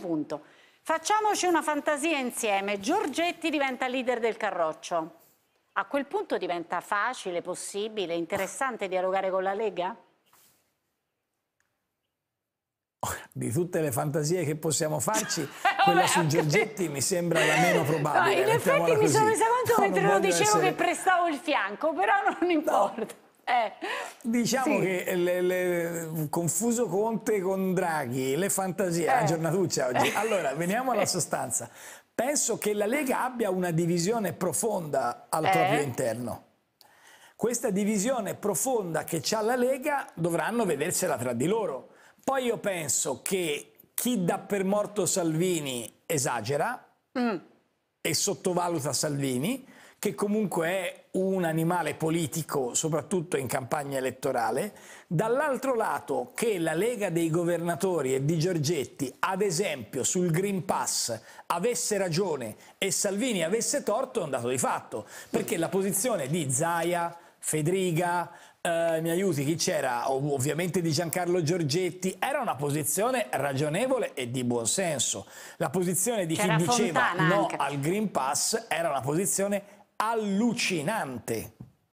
punto, facciamoci una fantasia insieme, Giorgetti diventa leader del Carroccio. A quel punto diventa facile, possibile, interessante dialogare con la Lega? Di tutte le fantasie che possiamo farci, quella su Giorgetti mi sembra la meno probabile. No, in effetti mi sono resa conto no, mentre lo dicevo essere... che prestavo il fianco, però non importa. No. Eh, diciamo sì. che le, le, confuso Conte con Draghi, le fantasie, eh. la giornatuccia oggi. Allora, veniamo alla eh. sostanza. Penso che la Lega abbia una divisione profonda al eh. proprio interno. Questa divisione profonda che ha la Lega dovranno vedersela tra di loro. Poi io penso che chi dà per morto Salvini esagera mm. e sottovaluta Salvini, che comunque è un animale politico, soprattutto in campagna elettorale, dall'altro lato che la Lega dei governatori e di Giorgetti, ad esempio sul Green Pass, avesse ragione e Salvini avesse torto è un dato di fatto, perché la posizione di Zaia, Federica, eh, mi aiuti, chi c'era? Ov ovviamente di Giancarlo Giorgetti, era una posizione ragionevole e di buonsenso. La posizione di chi diceva Fontana no anche. al Green Pass era una posizione allucinante.